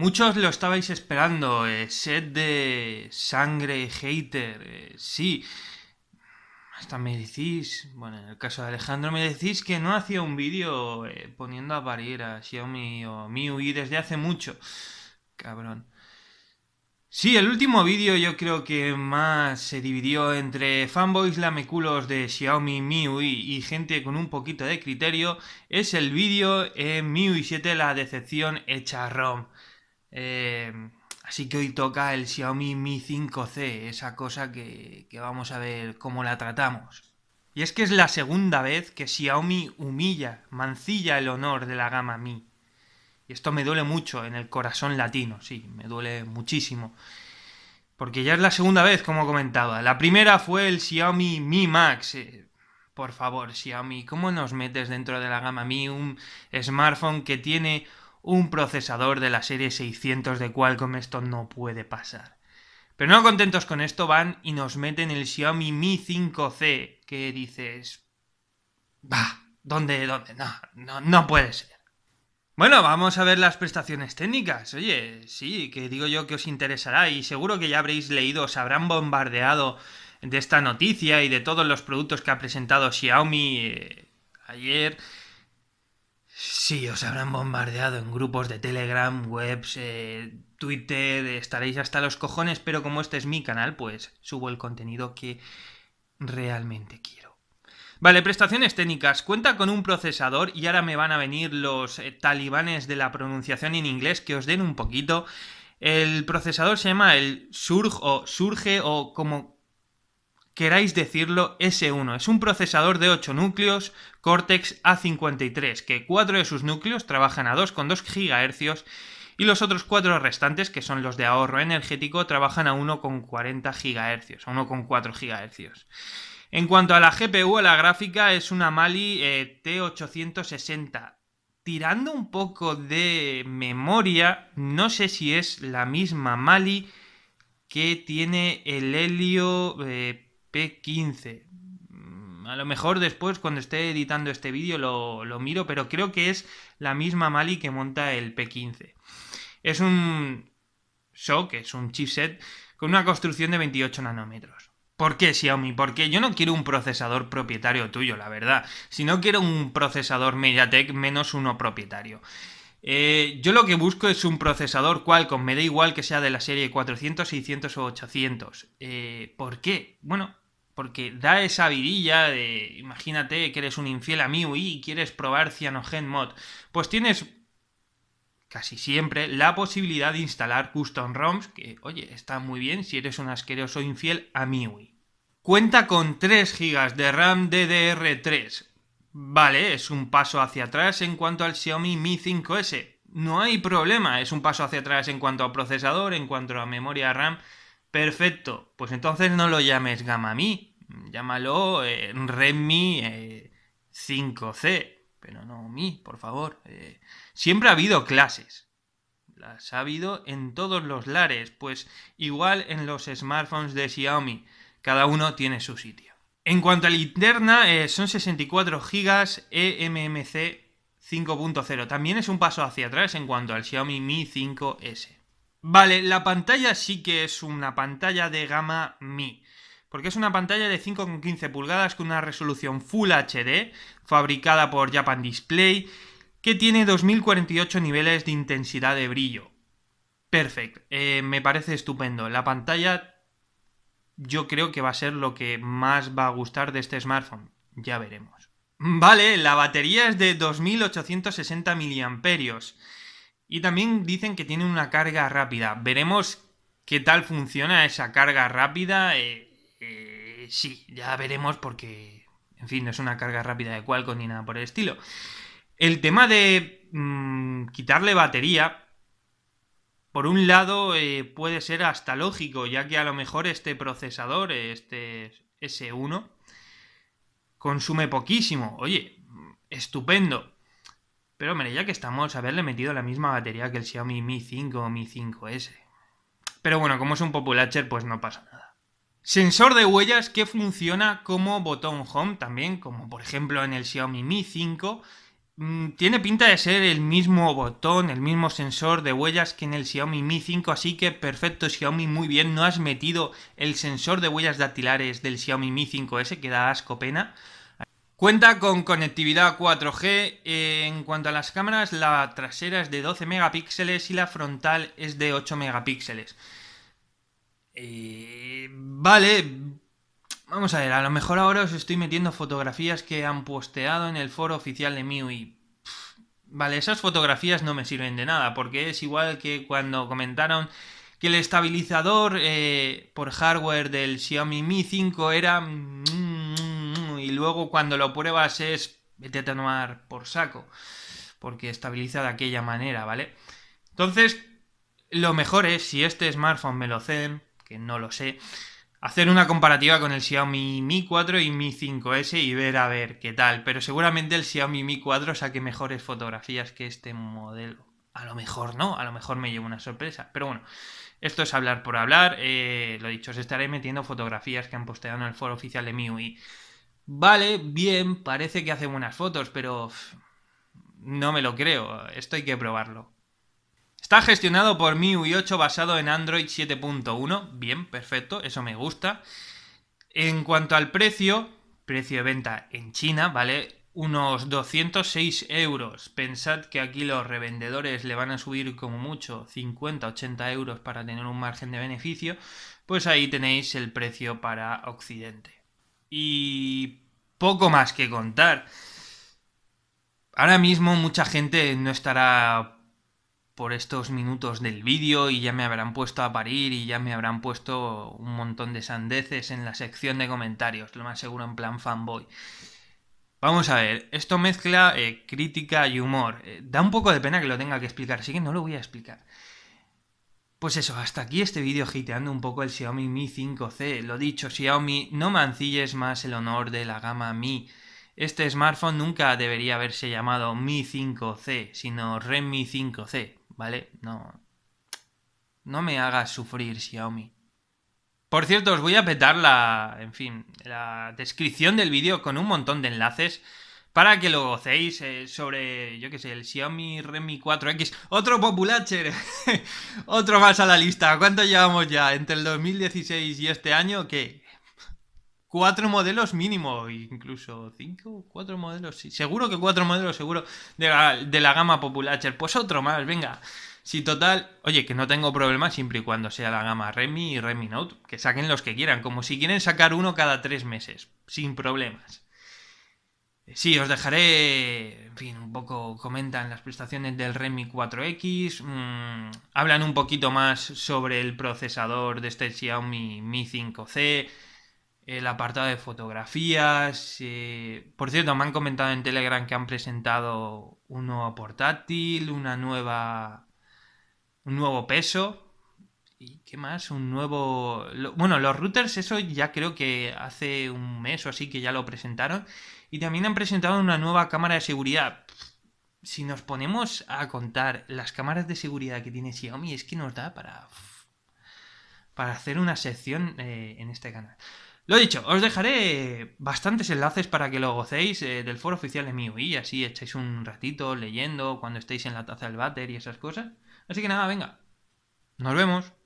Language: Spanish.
Muchos lo estabais esperando, eh, set de sangre, hater, eh, sí. Hasta me decís, bueno, en el caso de Alejandro, me decís que no hacía un vídeo eh, poniendo a parir a Xiaomi o MIUI desde hace mucho. Cabrón. Sí, el último vídeo yo creo que más se dividió entre fanboys lameculos de Xiaomi MIUI y gente con un poquito de criterio es el vídeo en MIUI 7 la decepción hecha ROM. Eh, así que hoy toca el Xiaomi Mi 5C, esa cosa que, vamos a ver cómo la tratamos. Y es que es la segunda vez que Xiaomi humilla, mancilla el honor de la gama Mi. Y esto me duele mucho en el corazón latino, sí, me duele muchísimo. Porque ya es la segunda vez, como comentaba. La primera fue el Xiaomi Mi Max. Eh, por favor, Xiaomi, ¿cómo nos metes dentro de la gama Mi un smartphone que tiene un procesador de la serie 600 de Qualcomm, esto no puede pasar. Pero no contentos con esto, van y nos meten el Xiaomi Mi 5C, que dices... Bah, ¿dónde, dónde? No, no, puede ser. Bueno, vamos a ver las prestaciones técnicas. Oye, sí, que digo yo que os interesará y seguro que ya habréis leído, os habrán bombardeado de esta noticia y de todos los productos que ha presentado Xiaomi eh, ayer Sí, os habrán bombardeado en grupos de Telegram, webs, eh, Twitter, estaréis hasta los cojones, pero como este es mi canal, pues subo el contenido que realmente quiero. Vale, prestaciones técnicas. Cuenta con un procesador y ahora me van a venir los eh, talibanes de la pronunciación en inglés que os den un poquito. El procesador se llama el Surge o Surge o como queráis decirlo, S1. Es un procesador de 8 núcleos Cortex A53, que 4 de sus núcleos trabajan a 2,2 GHz y los otros 4 restantes, que son los de ahorro energético, trabajan a 1,40 GHz, a 1,4 GHz. En cuanto a la GPU, a la gráfica, es una Mali eh, T860. Tirando un poco de memoria, no sé si es la misma Mali que tiene el Helio... Eh, P15. Mm, a lo mejor después, cuando esté editando este vídeo, lo, miro, pero creo que es la misma Mali que monta el P15. Es un SOC, es un chipset con una construcción de 28 nanómetros. ¿Por qué Xiaomi? Porque yo no quiero un procesador propietario tuyo, la verdad. Si no quiero un procesador MediaTek menos uno propietario. Eh, yo lo que busco es un procesador Qualcomm, me da igual que sea de la serie 400, 600 o 800. ¿Por qué? Bueno, porque da esa vidilla de, imagínate que eres un infiel a MIUI y quieres probar CyanogenMod, Mod, pues tienes casi siempre la posibilidad de instalar custom ROMs, que oye, está muy bien si eres un asqueroso infiel a MIUI. Cuenta con 3 GB de RAM DDR3. Vale, es un paso hacia atrás en cuanto al Xiaomi Mi 5S. No hay problema, es un paso hacia atrás en cuanto a procesador, en cuanto a memoria RAM, Perfecto, pues entonces no lo llames Gamma Mi, llámalo eh, Redmi 5C, eh, pero no Mi, por favor. Eh, siempre ha habido clases, las ha habido en todos los lares, pues igual en los smartphones de Xiaomi, cada uno tiene su sitio. En cuanto a la interna, son 64 GB eMMC 5.0. También es un paso hacia atrás en cuanto al Xiaomi Mi 5S. Vale, la pantalla sí que es una pantalla de gama Mi, porque es una pantalla de 5,15 pulgadas con una resolución Full HD, fabricada por Japan Display, que tiene 2048 niveles de intensidad de brillo. Perfecto, eh, me parece estupendo. La pantalla yo creo que va a ser lo que más va a gustar de este smartphone. Ya veremos. Vale, la batería es de 2860 mAh. Y también dicen que tiene una carga rápida. Veremos qué tal funciona esa carga rápida. Eh, eh, sí, ya veremos porque, en fin, no es una carga rápida de Qualcomm ni nada por el estilo. El tema de mm, quitarle batería, por un lado, eh, puede ser hasta lógico, ya que a lo mejor este procesador, este S1, consume poquísimo. Oye, estupendo. Pero hombre, ya que estamos, haberle metido la misma batería que el Xiaomi Mi 5 o Mi 5S. Pero bueno, como es un populacher, pues no pasa nada. Sensor de huellas que funciona como botón home también, como por ejemplo en el Xiaomi Mi 5. Mm, tiene pinta de ser el mismo botón, el mismo sensor de huellas que en el Xiaomi Mi 5, así que perfecto Xiaomi, muy bien, no has metido el sensor de huellas dactilares del Xiaomi Mi 5S, que da asco pena. Cuenta con conectividad 4G. En cuanto a las cámaras, la trasera es de 12 megapíxeles y la frontal es de 8 megapíxeles. Eh, vale, vamos a ver, a lo mejor ahora os estoy metiendo fotografías que han posteado en el foro oficial de MIUI. vale, esas fotografías no me sirven de nada, porque es igual que cuando comentaron que el estabilizador eh, por hardware del Xiaomi Mi 5 era mm, luego cuando lo pruebas es vete a tomar por saco, porque estabiliza de aquella manera, ¿vale? Entonces, lo mejor es, si este smartphone me lo ceden, que no lo sé, hacer una comparativa con el Xiaomi Mi 4 y Mi 5S y ver a ver qué tal, pero seguramente el Xiaomi Mi 4 saque mejores fotografías que este modelo. A lo mejor no, a lo mejor me llevo una sorpresa. Pero bueno, esto es hablar por hablar. Eh, lo dicho, os estaré metiendo fotografías que han posteado en el foro oficial de MIUI. Vale, bien, parece que hace buenas fotos, pero... No me lo creo, esto hay que probarlo. Está gestionado por MIUI 8 basado en Android 7.1. Bien, perfecto, eso me gusta. En cuanto al precio, precio de venta en China, ¿vale? Unos 206 euros. Pensad que aquí los revendedores le van a subir como mucho 50-80 euros para tener un margen de beneficio. Pues ahí tenéis el precio para Occidente. Y poco más que contar. Ahora mismo mucha gente no estará por estos minutos del vídeo y ya me habrán puesto a parir y ya me habrán puesto un montón de sandeces en la sección de comentarios, lo más seguro en plan fanboy. Vamos a ver, esto mezcla eh, crítica y humor. Eh, da un poco de pena que lo tenga que explicar, así que no lo voy a explicar. Pues eso, hasta aquí este vídeo hiteando un poco el Xiaomi Mi 5C. Lo dicho, Xiaomi, no mancilles más el honor de la gama Mi. Este smartphone nunca debería haberse llamado Mi 5C, sino Redmi 5C, ¿vale? No, no me hagas sufrir, Xiaomi. Por cierto, os voy a petar la, en fin, la descripción del vídeo con un montón de enlaces para que lo gocéis eh, sobre, yo qué sé, el Xiaomi Redmi 4X. Otro populacher, otro más a la lista. ¿Cuánto llevamos ya entre el 2016 y este año? ¿Qué? cuatro modelos mínimo, incluso cinco, cuatro modelos, sí. seguro que cuatro modelos, seguro, de la, gama populacher. Pues otro más, venga. Si total, oye, que no tengo problema siempre y cuando sea la gama Redmi y Redmi Note, que saquen los que quieran, como si quieren sacar uno cada tres meses, sin problemas. Sí, os dejaré, en fin, un poco comentan las prestaciones del Redmi 4X, mm, hablan un poquito más sobre el procesador de este Xiaomi Mi 5C, el apartado de fotografías. Eh, por cierto, me han comentado en Telegram que han presentado un nuevo portátil, una nueva, un nuevo peso. ¿Y qué más? Un nuevo... Bueno, los routers, eso ya creo que hace un mes o así que ya lo presentaron. Y también han presentado una nueva cámara de seguridad. Si nos ponemos a contar las cámaras de seguridad que tiene Xiaomi, es que nos da para... Para hacer una sección eh, en este canal. Lo dicho, os dejaré bastantes enlaces para que lo gocéis eh, del foro oficial de MIUI, así echáis un ratito leyendo cuando estéis en la taza del váter y esas cosas. Así que nada, venga, nos vemos.